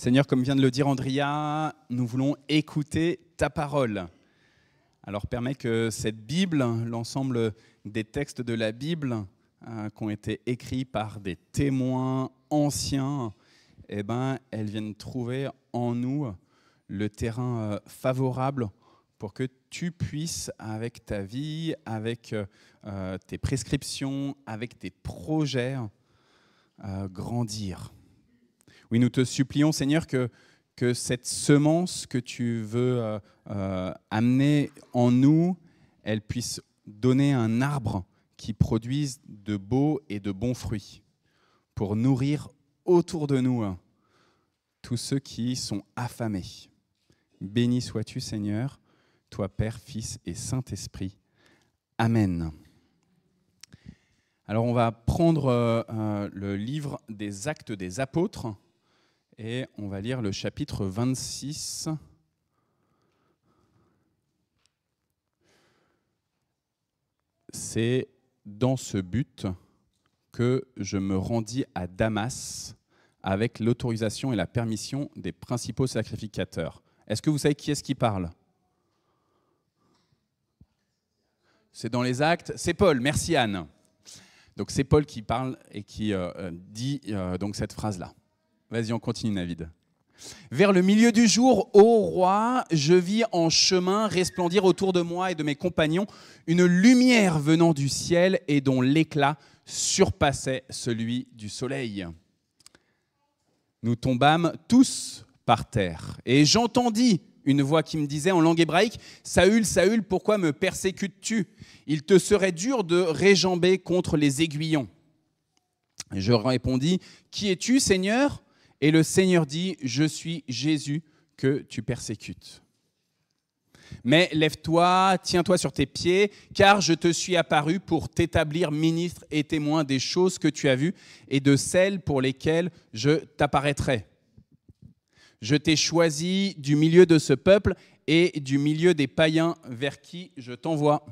Seigneur, comme vient de le dire Andrea, nous voulons écouter ta parole. Alors permets que cette Bible, l'ensemble des textes de la Bible hein, qui ont été écrits par des témoins anciens, eh ben, elles viennent trouver en nous le terrain euh, favorable pour que tu puisses, avec ta vie, avec euh, tes prescriptions, avec tes projets, euh, grandir. Oui, nous te supplions, Seigneur, que, que cette semence que tu veux euh, euh, amener en nous, elle puisse donner un arbre qui produise de beaux et de bons fruits pour nourrir autour de nous hein, tous ceux qui sont affamés. Béni sois-tu, Seigneur, toi Père, Fils et Saint-Esprit. Amen. Alors on va prendre euh, le livre des actes des apôtres et on va lire le chapitre 26. C'est dans ce but que je me rendis à Damas avec l'autorisation et la permission des principaux sacrificateurs. Est-ce que vous savez qui est-ce qui parle C'est dans les actes. C'est Paul, merci Anne. Donc c'est Paul qui parle et qui euh, euh, dit euh, donc cette phrase-là. Vas-y, on continue, Vers le milieu du jour, ô roi, je vis en chemin resplendir autour de moi et de mes compagnons une lumière venant du ciel et dont l'éclat surpassait celui du soleil. Nous tombâmes tous par terre et j'entendis une voix qui me disait en langue hébraïque Saül, Saül, pourquoi me persécutes-tu Il te serait dur de réjamber contre les aiguillons. je répondis Qui es-tu, Seigneur et le Seigneur dit, je suis Jésus que tu persécutes. Mais lève-toi, tiens-toi sur tes pieds, car je te suis apparu pour t'établir ministre et témoin des choses que tu as vues et de celles pour lesquelles je t'apparaîtrai. Je t'ai choisi du milieu de ce peuple et du milieu des païens vers qui je t'envoie,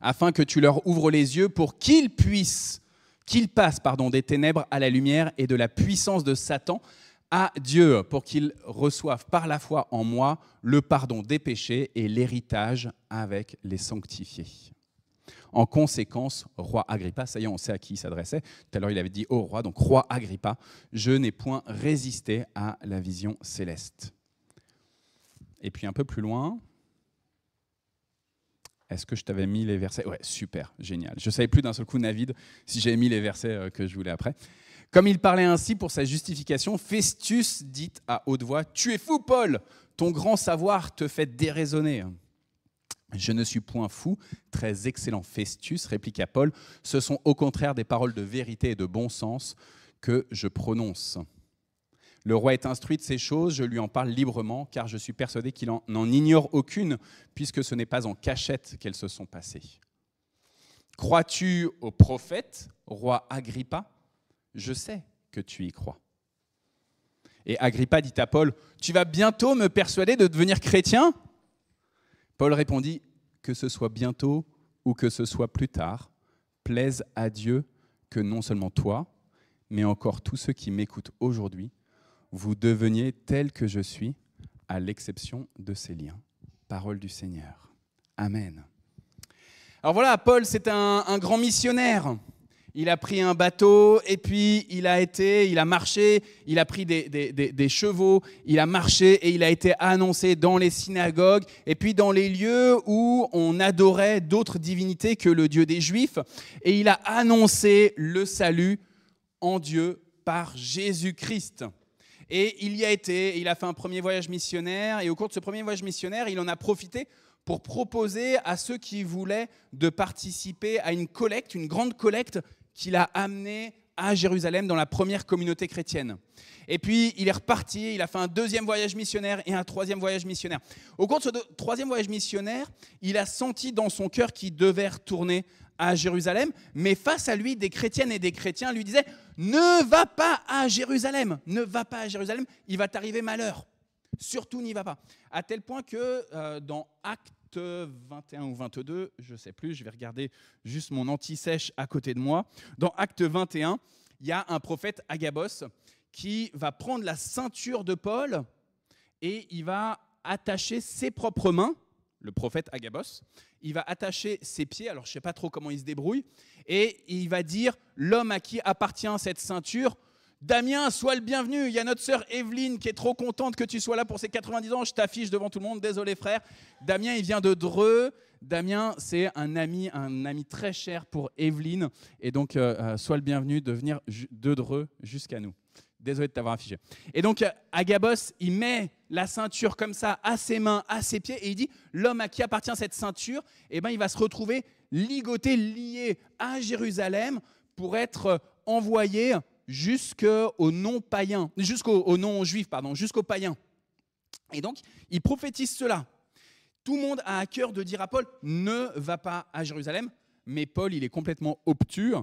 afin que tu leur ouvres les yeux pour qu'ils puissent qu'il passe pardon, des ténèbres à la lumière et de la puissance de Satan à Dieu, pour qu'il reçoive par la foi en moi le pardon des péchés et l'héritage avec les sanctifiés. En conséquence, roi Agrippa, ça y est, on sait à qui il s'adressait. Tout à l'heure, il avait dit au roi, donc roi Agrippa, je n'ai point résisté à la vision céleste. Et puis un peu plus loin, est-ce que je t'avais mis les versets Ouais, super, génial. Je savais plus d'un seul coup, Navide, si j'avais mis les versets euh, que je voulais après. Comme il parlait ainsi pour sa justification, Festus dit à haute voix Tu es fou, Paul Ton grand savoir te fait déraisonner. Je ne suis point fou, très excellent Festus, répliqua Paul. Ce sont au contraire des paroles de vérité et de bon sens que je prononce. Le roi est instruit de ces choses, je lui en parle librement, car je suis persuadé qu'il n'en ignore aucune, puisque ce n'est pas en cachette qu'elles se sont passées. Crois-tu au prophète, roi Agrippa Je sais que tu y crois. Et Agrippa dit à Paul, Tu vas bientôt me persuader de devenir chrétien Paul répondit, Que ce soit bientôt ou que ce soit plus tard, plaise à Dieu que non seulement toi, mais encore tous ceux qui m'écoutent aujourd'hui vous deveniez tel que je suis, à l'exception de ces liens. Parole du Seigneur. Amen. Alors voilà, Paul, c'est un, grand missionnaire. Il a pris un bateau et puis il a été, il a marché, il a pris des chevaux, il a marché et il a été annoncé dans les synagogues et puis dans les lieux où on adorait d'autres divinités que le Dieu des Juifs. Et il a annoncé le salut en Dieu par Jésus-Christ. Et il y a été, il a fait un premier voyage missionnaire, et au cours de ce premier voyage missionnaire, il en a profité pour proposer à ceux qui voulaient de participer à une collecte, une grande collecte qu'il a amenée à Jérusalem dans la première communauté chrétienne. Et puis il est reparti, il a fait un deuxième voyage missionnaire et un troisième voyage missionnaire. Au cours de ce troisième voyage missionnaire, il a senti dans son cœur qu'il devait retourner à Jérusalem, mais face à lui, des chrétiennes et des chrétiens lui disaient, ne va pas à Jérusalem, ne va pas à Jérusalem, il va t'arriver malheur. Surtout n'y va pas. À tel point que euh, dans Acte 21 ou 22, je ne sais plus, je vais regarder juste mon anti-sèche à côté de moi. Dans Acte 21, il y a un prophète Agabos qui va prendre la ceinture de Paul et il va attacher ses propres mains le prophète Agabos, il va attacher ses pieds, alors je ne sais pas trop comment il se débrouille, et il va dire L'homme à qui appartient cette ceinture, Damien, sois le bienvenu. Il y a notre sœur Evelyne qui est trop contente que tu sois là pour ses 90 ans. Je t'affiche devant tout le monde. Désolé, frère. Damien, il vient de Dreux. Damien, c'est un ami, un ami très cher pour Evelyne. Et donc, euh, euh, sois le bienvenu de venir de Dreux jusqu'à nous. Désolé de t'avoir affiché. Et donc, euh, Agabos, il met la ceinture comme ça à ses mains, à ses pieds, et il dit l'homme à qui appartient cette ceinture, eh ben, il va se retrouver ligoté, lié à Jérusalem pour être euh, envoyé jusqu'aux non-païens, jusqu'aux non-juifs, pardon, jusqu'aux païens. Et donc, il prophétise cela. Tout le monde a à cœur de dire à Paul ne va pas à Jérusalem, mais Paul, il est complètement obtus,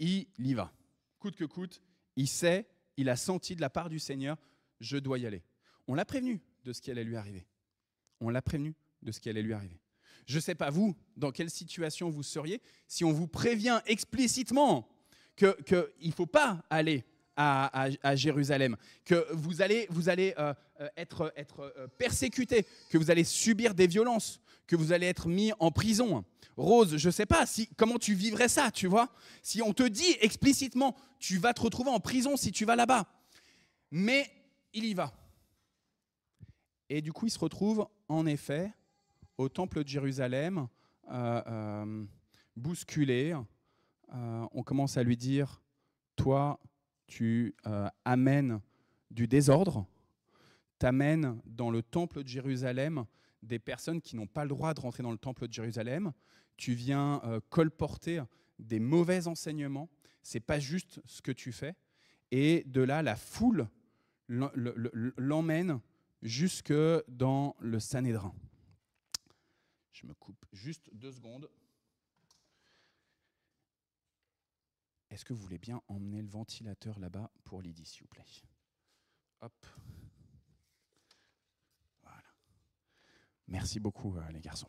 il y va. Coûte que coûte, il sait il a senti de la part du Seigneur, je dois y aller. On l'a prévenu de ce qui allait lui arriver. On l'a prévenu de ce qui allait lui arriver. Je ne sais pas vous, dans quelle situation vous seriez si on vous prévient explicitement qu'il que ne faut pas aller à, Jérusalem, que vous allez, vous allez euh, euh, être, être euh, persécuté, que vous allez subir des violences, que vous allez être mis en prison. Rose, je ne sais pas si, comment tu vivrais ça, tu vois. Si on te dit explicitement, tu vas te retrouver en prison si tu vas là-bas. Mais il y va. Et du coup, il se retrouve, en effet, au temple de Jérusalem, bousculé. on commence à lui dire, toi, tu euh, amènes du désordre, tu amènes dans le temple de Jérusalem des personnes qui n'ont pas le droit de rentrer dans le temple de Jérusalem, tu viens euh, colporter des mauvais enseignements, c'est pas juste ce que tu fais, et de là, la foule l'emmène jusque dans le Sanhédrin. Je me coupe juste deux secondes. Est-ce que vous voulez bien emmener le ventilateur là-bas pour Lydie, s'il vous plaît Hop. Voilà. Merci beaucoup, euh, les garçons.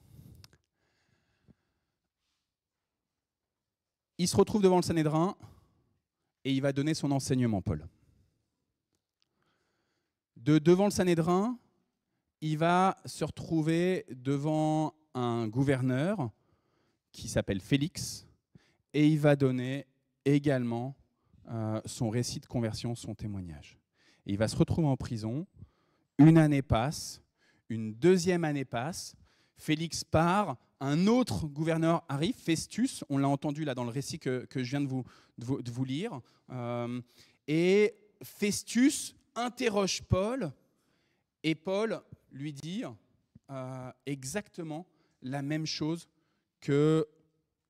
Il se retrouve devant le Sanhédrin et il va donner son enseignement, Paul. De devant le Sanhédrin, il va se retrouver devant un gouverneur qui s'appelle Félix et il va donner également euh, son récit de conversion, son témoignage. Et il va se retrouver en prison. Une année passe, une deuxième année passe. Félix part, un autre gouverneur arrive, Festus, on l'a entendu là dans le récit que, je viens de vous, de vous, lire. Euh, et Festus interroge Paul, et Paul lui dit euh, exactement la même chose que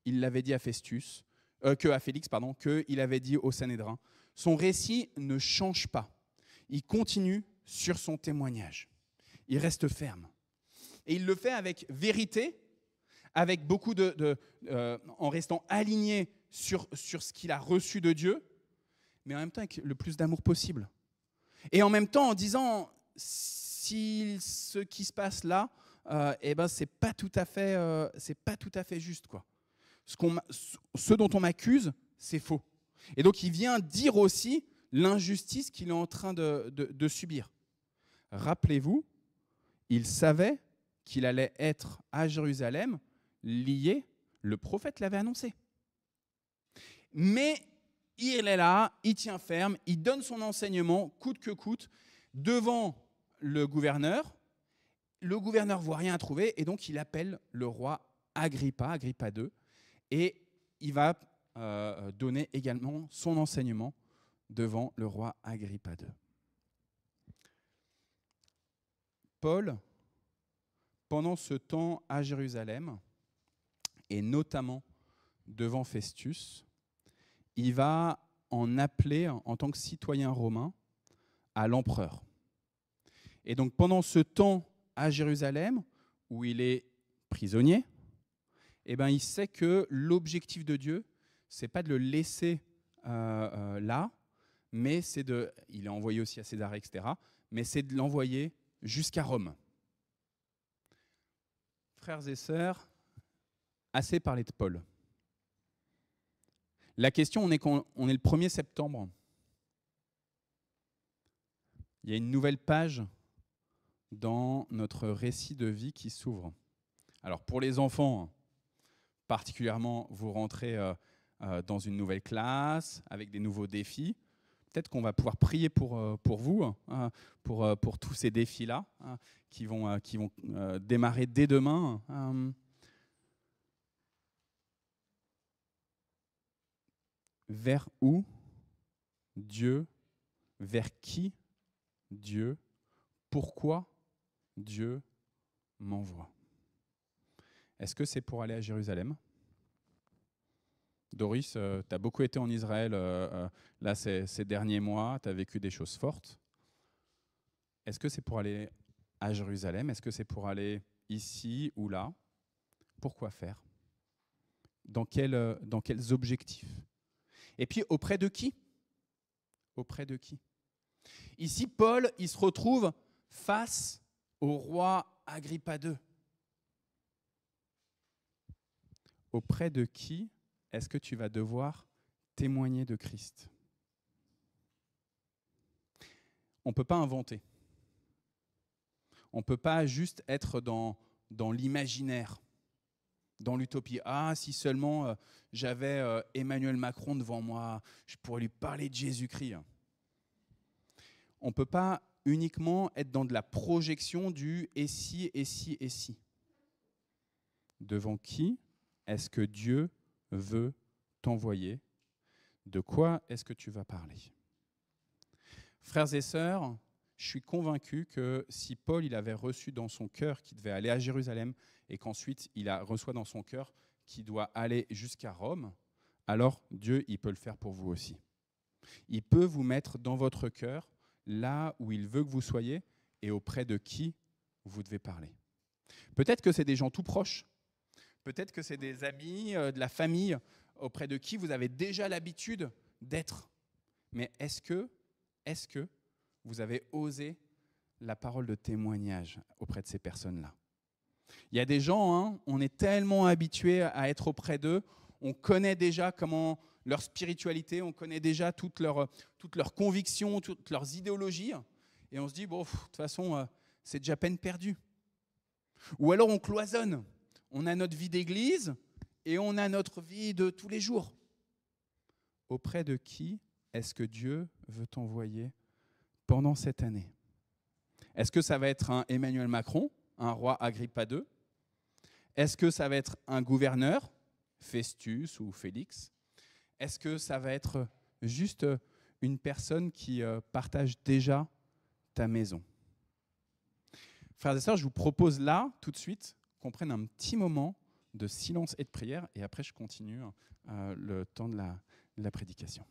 il l'avait dit à Festus. Euh, que à Félix, pardon, qu'il avait dit au Sanhédrin. Son récit ne change pas. Il continue sur son témoignage. Il reste ferme. Et il le fait avec vérité, avec beaucoup de, euh, en restant aligné sur, sur ce qu'il a reçu de Dieu, mais en même temps avec le plus d'amour possible. Et en même temps en disant, si ce qui se passe là, ce euh, eh ben c'est pas tout à fait, c'est pas tout à fait juste quoi ce, dont on m'accuse, c'est faux. Et donc il vient dire aussi l'injustice qu'il est en train de, subir. Rappelez-vous, il savait qu'il allait être à Jérusalem lié, le prophète l'avait annoncé. Mais il est là, il tient ferme, il donne son enseignement coûte que coûte devant le gouverneur. Le gouverneur voit rien à trouver et donc il appelle le roi Agrippa, Agrippa II, et il va euh, donner également son enseignement devant le roi Agrippa II. Paul, pendant ce temps à Jérusalem, et notamment devant Festus, il va en appeler en tant que citoyen romain à l'empereur. Et donc pendant ce temps à Jérusalem, où il est prisonnier, eh ben, il sait que l'objectif de Dieu, c'est pas de le laisser euh, euh, là, mais c'est de, il a envoyé aussi à César, etc., mais c'est de l'envoyer jusqu'à Rome. Frères et sœurs, assez parlé de Paul. La question, on est, on est le 1er septembre. Il y a une nouvelle page dans notre récit de vie qui s'ouvre. Alors pour les enfants, particulièrement vous rentrez euh, euh, dans une nouvelle classe, avec des nouveaux défis, peut-être qu'on va pouvoir prier pour, euh, pour vous, hein, pour, pour tous ces défis-là hein, qui vont, qui vont démarrer dès demain. Vers où Dieu Vers qui Dieu Pourquoi Dieu m'envoie est-ce que c'est pour aller à Jérusalem Doris, euh, tu as beaucoup été en Israël euh, euh, là ces, derniers mois, tu as vécu des choses fortes. Est-ce que c'est pour aller à Jérusalem Est-ce que c'est pour aller ici ou là Pourquoi faire dans, quel, dans quels objectifs Et puis auprès de qui Auprès de qui Ici, Paul, il se retrouve face au roi Agrippa II. auprès de qui est-ce que tu vas devoir témoigner de Christ On ne peut pas inventer. On ne peut pas juste être dans, dans l'imaginaire, dans l'utopie. Ah, si seulement euh, j'avais euh, Emmanuel Macron devant moi, je pourrais lui parler de Jésus-Christ. On ne peut pas uniquement être dans de la projection du et si, et si, et si. Devant qui est-ce que Dieu veut t'envoyer De quoi est-ce que tu vas parler Frères et sœurs, je suis convaincu que si Paul il avait reçu dans son cœur qu'il devait aller à Jérusalem et qu'ensuite il a reçoit dans son cœur qu'il doit aller jusqu'à Rome, alors Dieu il peut le faire pour vous aussi. Il peut vous mettre dans votre cœur là où il veut que vous soyez et auprès de qui vous devez parler. Peut-être que c'est des gens tout proches Peut-être que c'est des amis, euh, de la famille auprès de qui vous avez déjà l'habitude d'être. Mais est-ce que, est-ce que vous avez osé la parole de témoignage auprès de ces personnes-là Il y a des gens, hein, on est tellement habitué à être auprès d'eux, on connaît déjà comment leur spiritualité, on connaît déjà toutes leurs toutes leurs convictions, toutes leurs idéologies, et on se dit, bon, de toute façon, euh, c'est déjà peine perdue. Ou alors on cloisonne. On a notre vie d'église et on a notre vie de tous les jours. Auprès de qui est-ce que Dieu veut t'envoyer pendant cette année Est-ce que ça va être un Emmanuel Macron, un roi Agrippa II Est-ce que ça va être un gouverneur, Festus ou Félix Est-ce que ça va être juste une personne qui euh, partage déjà ta maison Frères et sœurs, je vous propose là, tout de suite, qu'on prenne un petit moment de silence et de prière, et après je continue euh, le temps de la, prédication.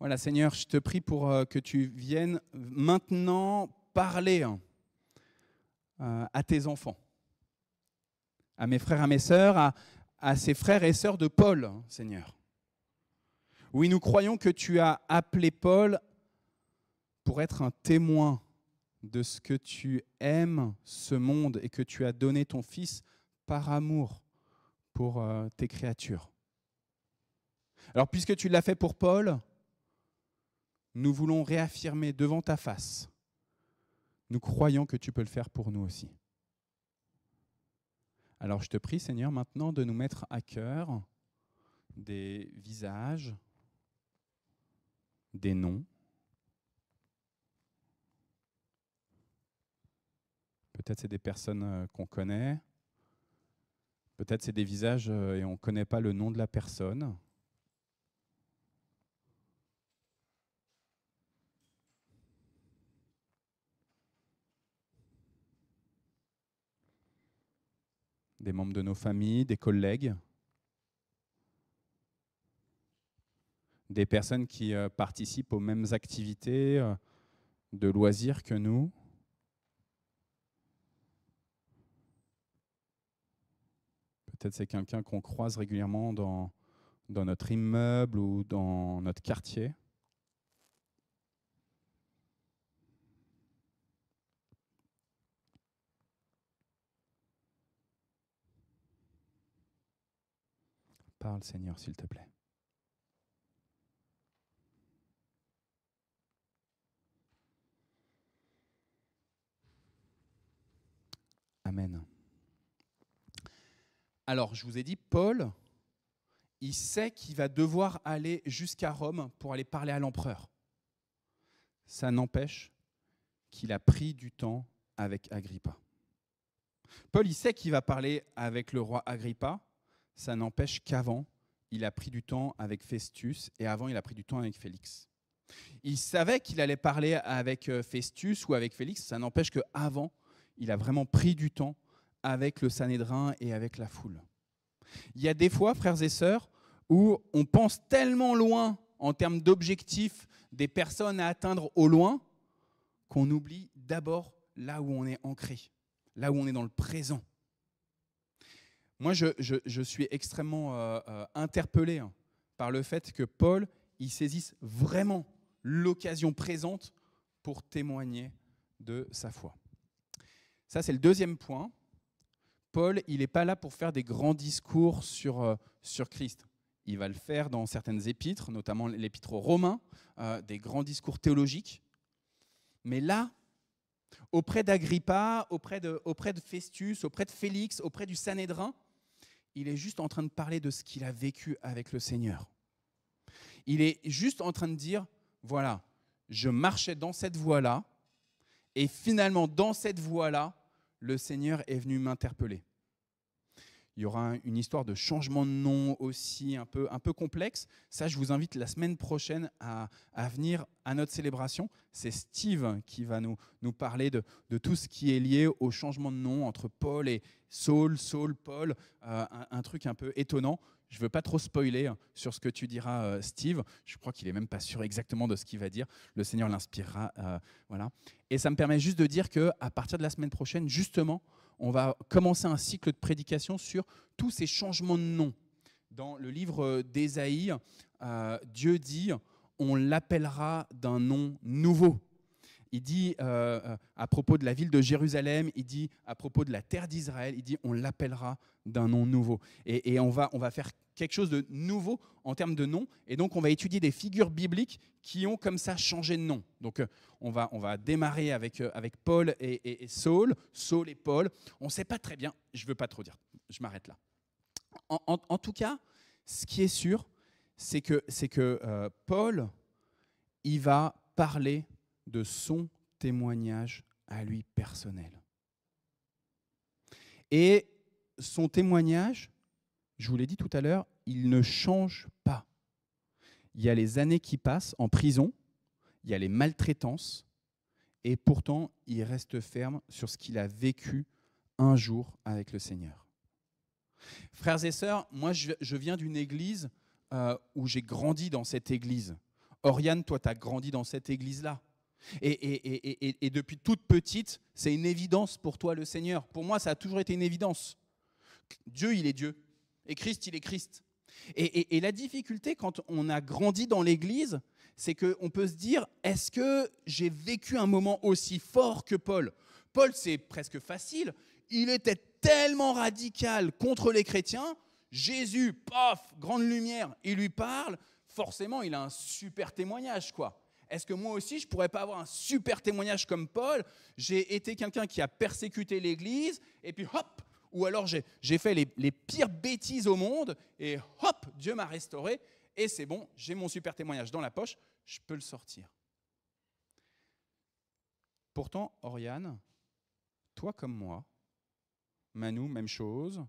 Voilà, Seigneur, je te prie pour euh, que tu viennes maintenant parler hein, euh, à tes enfants, à mes frères, à mes sœurs, à, à ces frères et sœurs de Paul, hein, Seigneur. Oui, nous croyons que tu as appelé Paul pour être un témoin de ce que tu aimes ce monde et que tu as donné ton Fils par amour pour euh, tes créatures. Alors puisque tu l'as fait pour Paul, nous voulons réaffirmer devant ta face, nous croyons que tu peux le faire pour nous aussi. Alors je te prie Seigneur maintenant de nous mettre à cœur des visages, des noms, Peut-être c'est des personnes euh, qu'on connaît. Peut-être c'est des visages euh, et on ne connaît pas le nom de la personne. Des membres de nos familles, des collègues. des personnes qui euh, participent aux mêmes activités de loisirs que nous. Peut-être c'est quelqu'un qu'on croise régulièrement dans, dans notre immeuble ou dans notre quartier. Parle Seigneur, s'il te plaît. Amen. Alors, je vous ai dit, Paul, il sait qu'il va devoir aller jusqu'à Rome pour aller parler à l'empereur. Ça n'empêche qu'il a pris du temps avec Agrippa. Paul, il sait qu'il va parler avec le roi Agrippa. Ça n'empêche qu'avant, il a pris du temps avec Festus et avant, il a pris du temps avec Félix. Il savait qu'il allait parler avec euh, Festus ou avec Félix. Ça n'empêche qu'avant, il a vraiment pris du temps avec le Sanhédrin et avec la foule. Il y a des fois, frères et sœurs, où on pense tellement loin en termes d'objectifs des personnes à atteindre au loin qu'on oublie d'abord là où on est ancré, là où on est dans le présent. Moi, je, suis extrêmement euh, euh, interpellé hein, par le fait que Paul, il saisisse vraiment l'occasion présente pour témoigner de sa foi. Ça, c'est le deuxième point. Paul, il n'est pas là pour faire des grands discours sur, euh, sur Christ. Il va le faire dans certaines épîtres, notamment l'épître aux Romains, euh, des grands discours théologiques. Mais là, auprès d'Agrippa, auprès de, auprès de Festus, auprès de Félix, auprès du Sanhédrin, il est juste en train de parler de ce qu'il a vécu avec le Seigneur. Il est juste en train de dire, voilà, je marchais dans cette voie-là, et finalement, dans cette voie-là, le Seigneur est venu m'interpeller. Il y aura une histoire de changement de nom aussi un peu, un peu complexe. Ça, je vous invite la semaine prochaine à, venir à notre célébration. C'est Steve qui va nous, nous parler de, tout ce qui est lié au changement de nom entre Paul et Saul, Saul, Paul, euh, un, truc un peu étonnant. Je ne veux pas trop spoiler hein, sur ce que tu diras, euh, Steve. Je crois qu'il n'est même pas sûr exactement de ce qu'il va dire. Le Seigneur l'inspirera. Euh, voilà. Et ça me permet juste de dire qu'à partir de la semaine prochaine, justement, on va commencer un cycle de prédication sur tous ces changements de nom. Dans le livre euh, d'Ésaïe, euh, Dieu dit, on l'appellera d'un nom nouveau il dit euh, euh, à propos de la ville de Jérusalem, il dit à propos de la terre d'Israël, il dit on l'appellera d'un nom nouveau. Et, on, va, on va faire quelque chose de nouveau en termes de nom. Et donc on va étudier des figures bibliques qui ont comme ça changé de nom. Donc euh, on va, on va démarrer avec, avec Paul et, Saul, Saul et Paul. On ne sait pas très bien, je ne veux pas trop dire, je m'arrête là. En, en, tout cas, ce qui est sûr, c'est que, c'est que Paul, il va parler de son témoignage à lui personnel. Et son témoignage, je vous l'ai dit tout à l'heure, il ne change pas. Il y a les années qui passent en prison, il y a les maltraitances, et pourtant il reste ferme sur ce qu'il a vécu un jour avec le Seigneur. Frères et sœurs, moi je, viens d'une église euh, où j'ai grandi dans cette église. Oriane, toi, tu as grandi dans cette église-là. Et, depuis toute petite, c'est une évidence pour toi le Seigneur. Pour moi, ça a toujours été une évidence. Dieu, il est Dieu. Et Christ, il est Christ. Et, la difficulté quand on a grandi dans l'Église, c'est qu'on peut se dire, est-ce que j'ai vécu un moment aussi fort que Paul Paul, c'est presque facile. Il était tellement radical contre les chrétiens. Jésus, paf, grande lumière, il lui parle. Forcément, il a un super témoignage, quoi est-ce que moi aussi, je ne pourrais pas avoir un super témoignage comme Paul J'ai été quelqu'un qui a persécuté l'Église, et puis hop Ou alors j'ai fait les, pires bêtises au monde, et hop, Dieu m'a restauré, et c'est bon, j'ai mon super témoignage dans la poche, je peux le sortir. Pourtant, Oriane, toi comme moi, Manu, même chose,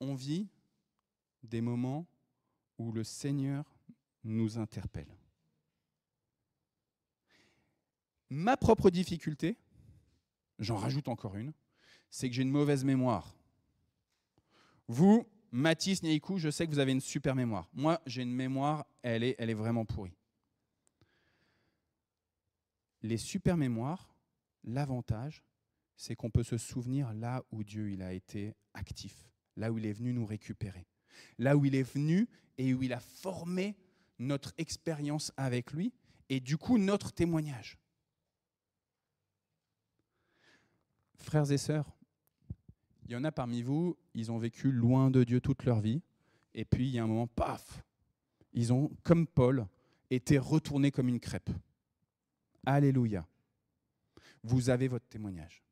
on vit des moments où le Seigneur nous interpelle ma propre difficulté, j'en rajoute encore une, c'est que j'ai une mauvaise mémoire. Vous, Mathis, Niaikou, je sais que vous avez une super mémoire. Moi, j'ai une mémoire, elle est, elle est vraiment pourrie. Les super mémoires, l'avantage, c'est qu'on peut se souvenir là où Dieu il a été actif, là où il est venu nous récupérer, là où il est venu et où il a formé notre expérience avec lui et du coup notre témoignage. Frères et sœurs, il y en a parmi vous, ils ont vécu loin de Dieu toute leur vie, et puis il y a un moment, paf, ils ont, comme Paul, été retournés comme une crêpe. Alléluia. Vous avez votre témoignage.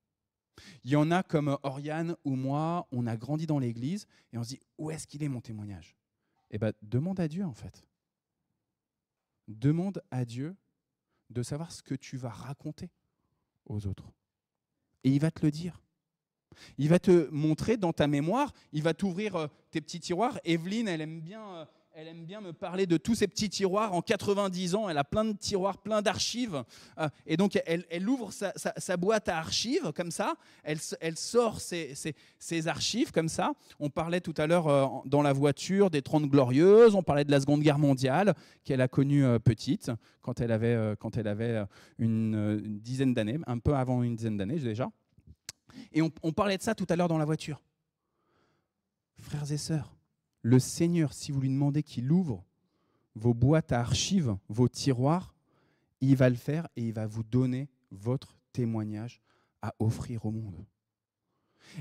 Il y en a comme Oriane ou moi, on a grandi dans l'Église et on se dit, où est-ce qu'il est mon témoignage Eh bien, demande à Dieu en fait. Demande à Dieu de savoir ce que tu vas raconter aux autres. Et il va te le dire. Il va te montrer dans ta mémoire, il va t'ouvrir euh, tes petits tiroirs. Evelyne, elle aime bien euh, elle aime bien me parler de tous ces petits tiroirs. En 90 ans, elle a plein de tiroirs, plein d'archives. Euh, et donc, elle, ouvre sa, boîte à archives comme ça. Elle, sort ses, archives comme ça. On parlait tout à l'heure euh, dans la voiture des Trente Glorieuses. On parlait de la Seconde Guerre mondiale qu'elle a connue euh, petite, quand elle avait, une, dizaine d'années, un peu avant une dizaine d'années déjà. Et on, on parlait de ça tout à l'heure dans la voiture. Frères et sœurs, le Seigneur, si vous lui demandez qu'il ouvre vos boîtes à archives, vos tiroirs, il va le faire et il va vous donner votre témoignage à offrir au monde.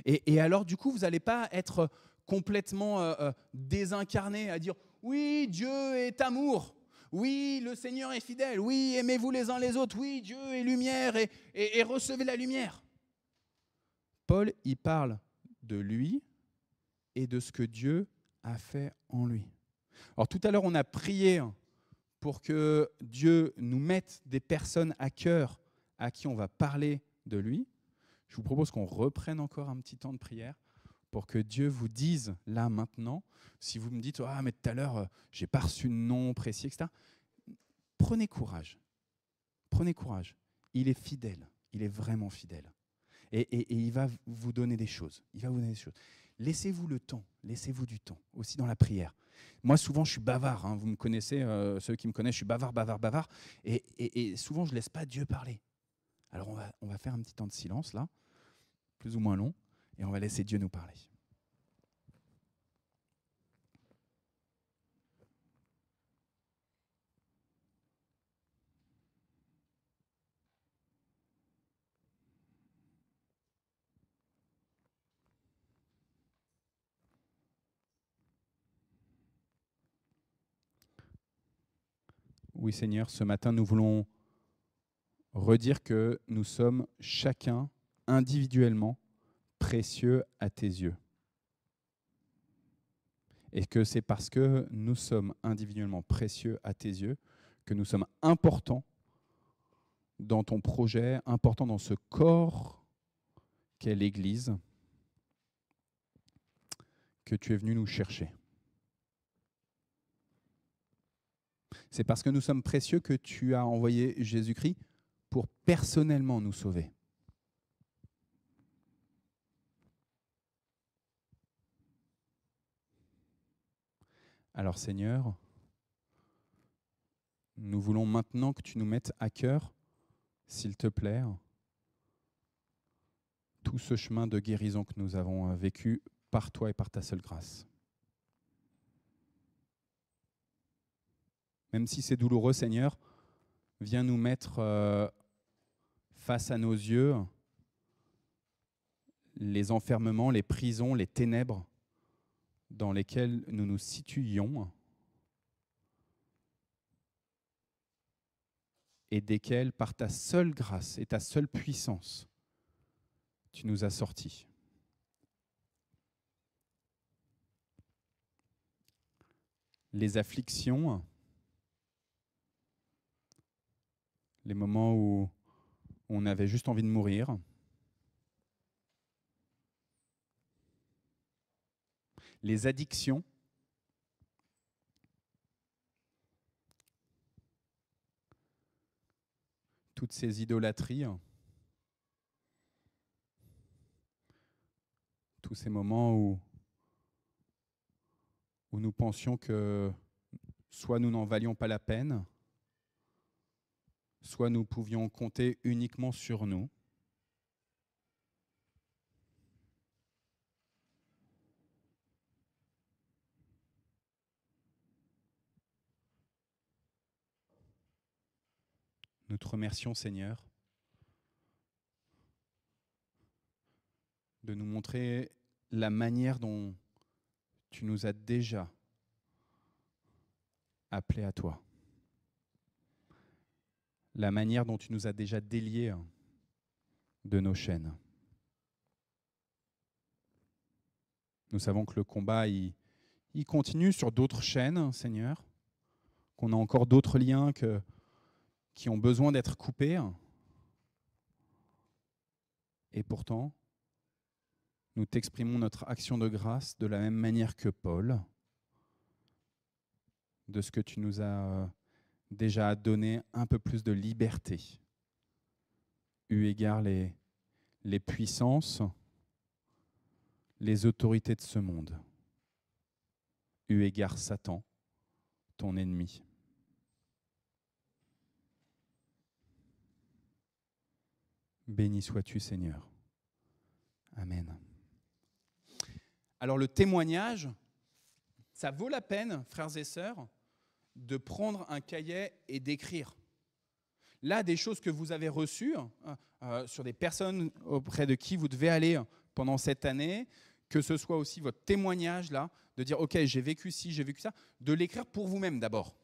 Et, alors, du coup, vous n'allez pas être complètement euh, euh, désincarné à dire oui, Dieu est amour. Oui, le Seigneur est fidèle. Oui, aimez-vous les uns les autres. Oui, Dieu est lumière et, et recevez la lumière. Paul, il parle de lui et de ce que Dieu a fait en lui. Alors tout à l'heure, on a prié pour que Dieu nous mette des personnes à cœur à qui on va parler de lui. Je vous propose qu'on reprenne encore un petit temps de prière pour que Dieu vous dise là maintenant, si vous me dites ah mais tout à l'heure euh, j'ai pas reçu de nom précis etc. Prenez courage, prenez courage. Il est fidèle, il est vraiment fidèle, et, et, et il va vous donner des choses. Il va vous donner des choses. Laissez-vous le temps, laissez-vous du temps, aussi dans la prière. Moi, souvent, je suis bavard. Hein. vous me connaissez, euh, ceux qui me connaissent, je suis bavard, bavard, bavard. Et, souvent, je ne laisse pas Dieu parler. Alors, on va, on va faire un petit temps de silence, là, plus ou moins long, et on va laisser Dieu nous parler. Oui Seigneur, ce matin nous voulons redire que nous sommes chacun individuellement précieux à tes yeux. Et que c'est parce que nous sommes individuellement précieux à tes yeux que nous sommes importants dans ton projet, importants dans ce corps qu'est l'Église, que tu es venu nous chercher. C'est parce que nous sommes précieux que tu as envoyé Jésus-Christ pour personnellement nous sauver. Alors Seigneur, nous voulons maintenant que tu nous mettes à cœur, s'il te plaît, tout ce chemin de guérison que nous avons euh, vécu par toi et par ta seule grâce. Même si c'est douloureux, Seigneur, viens nous mettre euh, face à nos yeux les enfermements, les prisons, les ténèbres dans lesquelles nous nous situions et desquelles, par ta seule grâce et ta seule puissance, tu nous as sortis. Les afflictions, les moments où on avait juste envie de mourir, les addictions, toutes ces idolâtries, tous ces moments où, où nous pensions que soit nous n'en valions pas la peine, soit nous pouvions compter uniquement sur nous. Nous te remercions Seigneur de nous montrer la manière dont tu nous as déjà appelés à toi la manière dont tu nous as déjà déliés de nos chaînes. Nous savons que le combat, il, continue sur d'autres chaînes, Seigneur, qu'on a encore d'autres liens qui ont besoin d'être coupés. Et pourtant, nous t'exprimons notre action de grâce de la même manière que Paul, de ce que tu nous as déjà donné un peu plus de liberté, eu égard les, les puissances, les autorités de ce monde, eu égard Satan, ton ennemi. Béni sois-tu Seigneur. Amen. Alors le témoignage, ça vaut la peine, frères et sœurs, de prendre un cahier et d'écrire. Là, des choses que vous avez reçues hein, euh, sur des personnes auprès de qui vous devez aller hein, pendant cette année, que ce soit aussi votre témoignage là, de dire ok j'ai vécu ci, j'ai vécu ça, de l'écrire pour vous-même d'abord,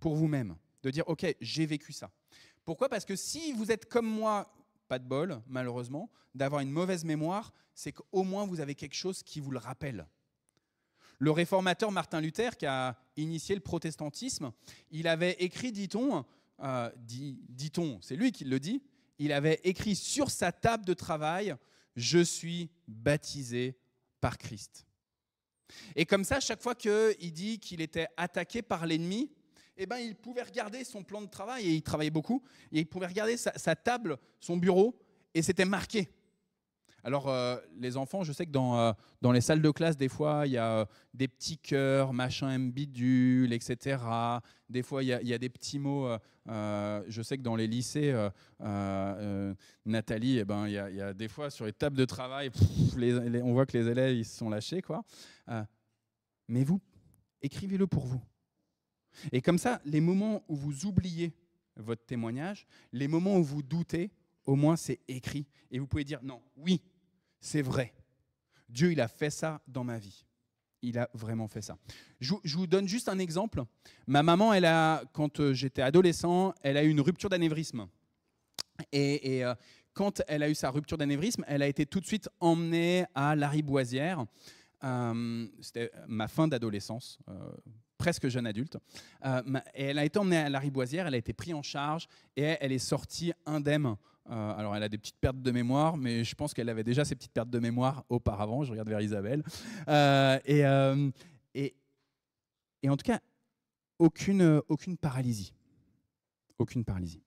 pour vous-même, de dire ok j'ai vécu ça. Pourquoi Parce que si vous êtes comme moi, pas de bol malheureusement, d'avoir une mauvaise mémoire, c'est qu'au moins vous avez quelque chose qui vous le rappelle. Le réformateur Martin Luther, qui a initié le protestantisme, il avait écrit, dit-on, euh, dit, on c'est lui qui le dit, il avait écrit sur sa table de travail, je suis baptisé par Christ. Et comme ça, chaque fois qu'il dit qu'il était attaqué par l'ennemi, eh ben, il pouvait regarder son plan de travail, et il travaillait beaucoup, et il pouvait regarder sa table, son bureau, et c'était marqué. Alors, euh, les enfants, je sais que euh, dans, les salles de classe, des fois, il y a euh, des petits cœurs, machin, bidule, etc. Des fois, il y a, des petits mots. je sais que dans les lycées, Nathalie, eh ben, il y, a des fois, sur les tables de travail, on voit que les élèves, ils se sont lâchés. Quoi. mais vous, écrivez-le pour vous. Et comme ça, les moments où vous oubliez votre témoignage, les moments où vous doutez, au moins c'est écrit. Et vous pouvez dire non, oui, c'est vrai. Dieu, il a fait ça dans ma vie. Il a vraiment fait ça. Je, vous donne juste un exemple. Ma maman, a, quand euh, j'étais adolescent, elle a eu une rupture d'anévrisme. Et, euh, quand elle a eu sa rupture d'anévrisme, elle a été tout de suite emmenée à Lariboisière. Euh, c'était ma fin d'adolescence, presque jeune adulte. elle a été emmenée à Lariboisière, elle a été prise en charge et elle est sortie indemne euh, alors, elle a des petites pertes de mémoire, mais je pense qu'elle avait déjà ces petites pertes de mémoire auparavant. Je regarde vers Isabelle. Euh, euh, et, en tout cas, aucune, aucune paralysie. Aucune paralysie.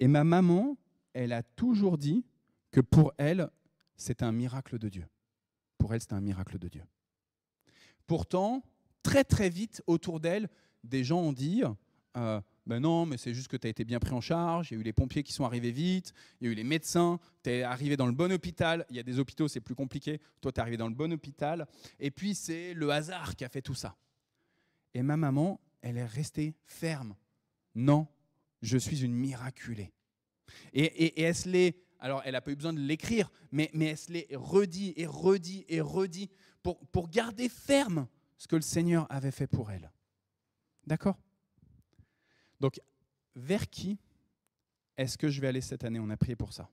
Et ma maman, elle a toujours dit que pour elle, c'est un miracle de Dieu. Pour elle, c'est un miracle de Dieu. Pourtant, très très vite, autour d'elle, des gens ont dit ben non, mais c'est juste que tu as été bien pris en charge, il y a eu les pompiers qui sont arrivés vite, il y a eu les médecins, tu es arrivé dans le bon hôpital, il y a des hôpitaux, c'est plus compliqué, toi tu es arrivé dans le bon hôpital, et puis c'est le hasard qui a fait tout ça. Et ma maman, elle est restée ferme. Non, je suis une miraculée. Et, et, elle alors elle a pas eu besoin de l'écrire, mais, mais elle se l'est redit et redit et redit pour, pour garder ferme ce que le Seigneur avait fait pour elle. D'accord donc, vers qui est-ce que je vais aller cette année On a prié pour ça.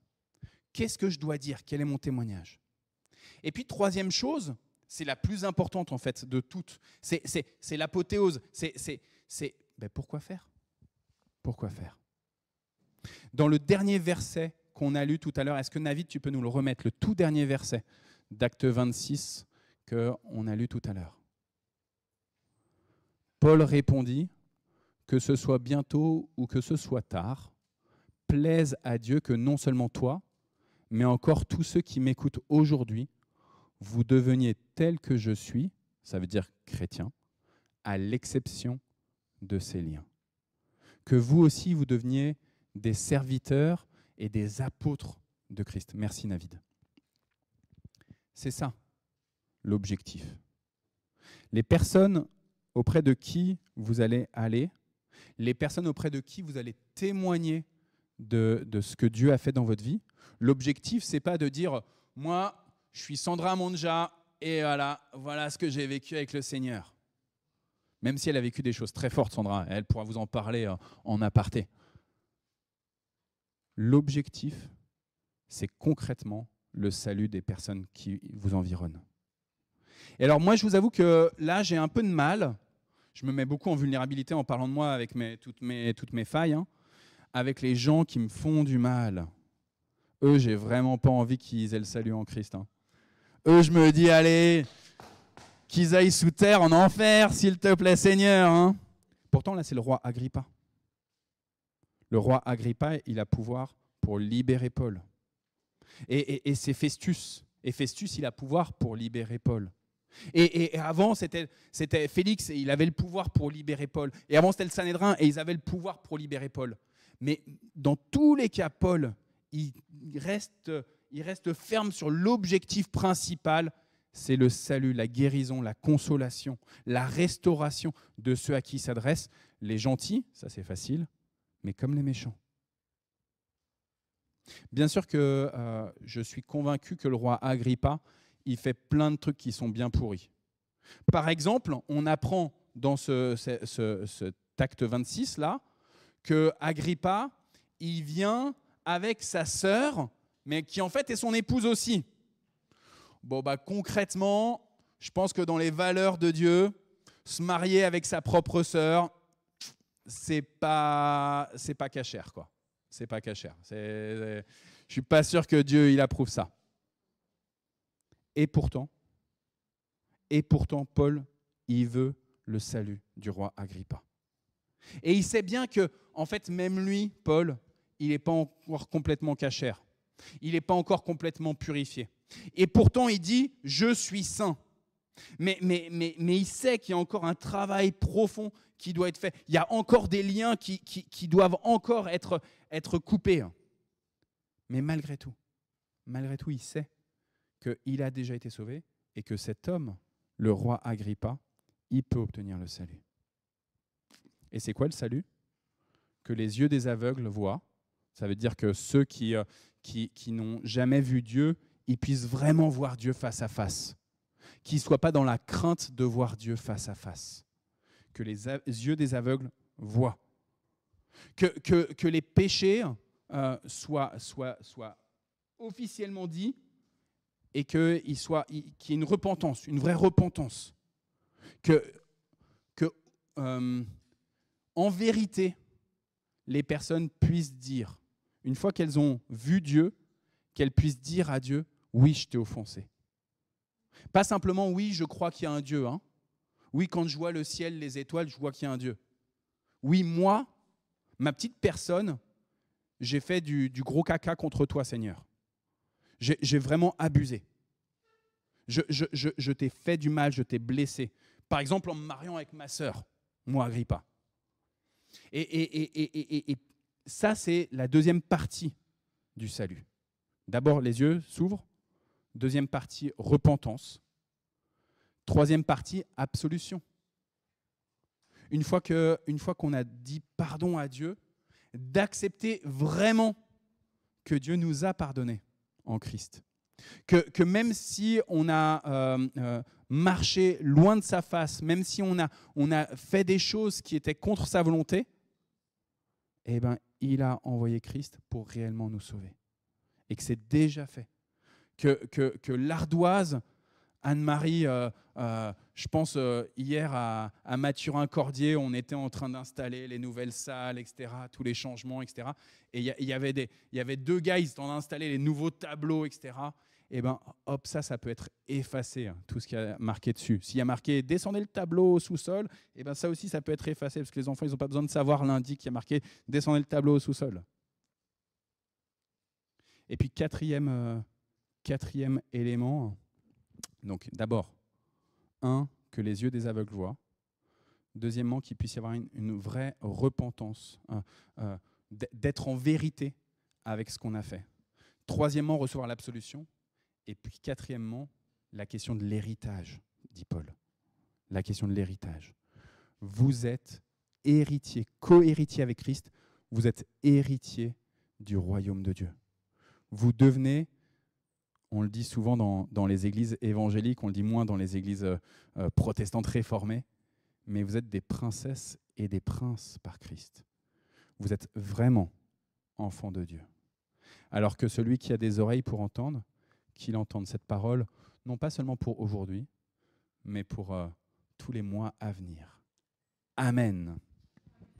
Qu'est-ce que je dois dire Quel est mon témoignage Et puis, troisième chose, c'est la plus importante en fait de toutes. C'est l'apothéose. C'est ben, pourquoi faire Pourquoi faire Dans le dernier verset qu'on a lu tout à l'heure, est-ce que Navid, tu peux nous le remettre, le tout dernier verset d'acte 26 qu'on a lu tout à l'heure Paul répondit que ce soit bientôt ou que ce soit tard, plaise à Dieu que non seulement toi, mais encore tous ceux qui m'écoutent aujourd'hui, vous deveniez tel que je suis, ça veut dire chrétien, à l'exception de ces liens. Que vous aussi, vous deveniez des serviteurs et des apôtres de Christ. Merci David. C'est ça l'objectif. Les personnes auprès de qui vous allez aller, les personnes auprès de qui vous allez témoigner de, ce que Dieu a fait dans votre vie. L'objectif, c'est pas de dire moi, je suis Sandra Monja et voilà, voilà ce que j'ai vécu avec le Seigneur. Même si elle a vécu des choses très fortes, Sandra, elle pourra vous en parler euh, en aparté. L'objectif, c'est concrètement le salut des personnes qui vous environnent. Et alors moi, je vous avoue que là, j'ai un peu de mal je me mets beaucoup en vulnérabilité en parlant de moi avec mes, toutes, mes, failles, hein. avec les gens qui me font du mal. Eux, j'ai vraiment pas envie qu'ils aient le salut en Christ. Hein. Eux, je me dis, allez, qu'ils aillent sous terre en enfer, s'il te plaît, Seigneur. Hein. Pourtant, là, c'est le roi Agrippa. Le roi Agrippa, il a pouvoir pour libérer Paul. Et, et c'est Festus. Et Festus, il a pouvoir pour libérer Paul. Et, avant, c'était, Félix et il avait le pouvoir pour libérer Paul. Et avant, c'était le Sanhédrin et ils avaient le pouvoir pour libérer Paul. Mais dans tous les cas, Paul, il reste, il reste ferme sur l'objectif principal, c'est le salut, la guérison, la consolation, la restauration de ceux à qui s'adresse les gentils, ça c'est facile, mais comme les méchants. Bien sûr que euh, je suis convaincu que le roi Agrippa il fait plein de trucs qui sont bien pourris. Par exemple, on apprend dans ce, ce, cet acte 26 là que Agrippa, il vient avec sa sœur, mais qui en fait est son épouse aussi. Bon bah concrètement, je pense que dans les valeurs de Dieu, se marier avec sa propre sœur, c'est pas c'est pas cachère quoi. C'est pas cachère. Je suis pas sûr que Dieu il approuve ça. Et pourtant, et pourtant, Paul, il veut le salut du roi Agrippa. Et il sait bien que, en fait, même lui, Paul, il n'est pas encore complètement cachère. Il n'est pas encore complètement purifié. Et pourtant, il dit, je suis saint. Mais, mais, mais, mais il sait qu'il y a encore un travail profond qui doit être fait. Il y a encore des liens qui, qui, doivent encore être, être coupés. Mais malgré tout, malgré tout, il sait qu'il a déjà été sauvé et que cet homme, le roi Agrippa, il peut obtenir le salut. Et c'est quoi le salut Que les yeux des aveugles voient. Ça veut dire que ceux euh, qui, qui, n'ont jamais vu Dieu, ils puissent vraiment voir Dieu face à face. Qu'ils ne soient pas dans la crainte de voir Dieu face à face. Que les yeux des aveugles voient. Que, que, les péchés euh, soient, soient, soient officiellement dits et qu'il soit, qu'il y ait une repentance, une vraie repentance. Que, que euh, en vérité, les personnes puissent dire, une fois qu'elles ont vu Dieu, qu'elles puissent dire à Dieu, oui, je t'ai offensé. Pas simplement, oui, je crois qu'il y a un Dieu. Hein. Oui, quand je vois le ciel, les étoiles, je vois qu'il y a un Dieu. Oui, moi, ma petite personne, j'ai fait du gros caca contre toi, Seigneur j'ai vraiment abusé. Je, t'ai fait du mal, je t'ai blessé. Par exemple, en me mariant avec ma sœur, moi, Agrippa. Et, et, ça, c'est la deuxième partie du salut. D'abord, les yeux s'ouvrent. Deuxième partie, repentance. Troisième partie, absolution. Une fois qu'on a dit pardon à Dieu, d'accepter vraiment que Dieu nous a pardonnés en Christ. Que, même si on a euh, euh, marché loin de sa face, même si on a, on a fait des choses qui étaient contre sa volonté, eh bien, il a envoyé Christ pour réellement nous sauver. Et que c'est déjà fait. Que, que, l'ardoise, Anne-Marie, euh, je pense euh, hier à, à Mathurin-Cordier, on était en train d'installer les nouvelles salles, etc., tous les changements, etc. Et il y, avait des, y avait deux gars, ils étaient en train d'installer les nouveaux tableaux, etc. Et eh ben hop, ça, ça peut être effacé, hein, tout ce qui a marqué dessus. S'il y a marqué descendez le tableau au sous-sol, et eh ben ça aussi, ça peut être effacé, parce que les enfants, ils n'ont pas besoin de savoir lundi qu'il y a marqué descendez le tableau au sous-sol. Et puis quatrième, euh, quatrième élément, donc d'abord, un, que les yeux des aveugles voient. Deuxièmement, qu'il puisse y avoir une, vraie repentance, euh, euh, d'être en vérité avec ce qu'on a fait. Troisièmement, recevoir l'absolution. Et puis quatrièmement, la question de l'héritage, dit Paul. La question de l'héritage. Vous êtes héritier, co-héritier avec Christ. Vous êtes héritier du royaume de Dieu. Vous devenez on le dit souvent dans, les églises évangéliques, on le dit moins dans les églises euh, euh, protestantes réformées, mais vous êtes des princesses et des princes par Christ. Vous êtes vraiment enfants de Dieu. Alors que celui qui a des oreilles pour entendre, qu'il entende cette parole, non pas seulement pour aujourd'hui, mais pour euh, tous les mois à venir. Amen.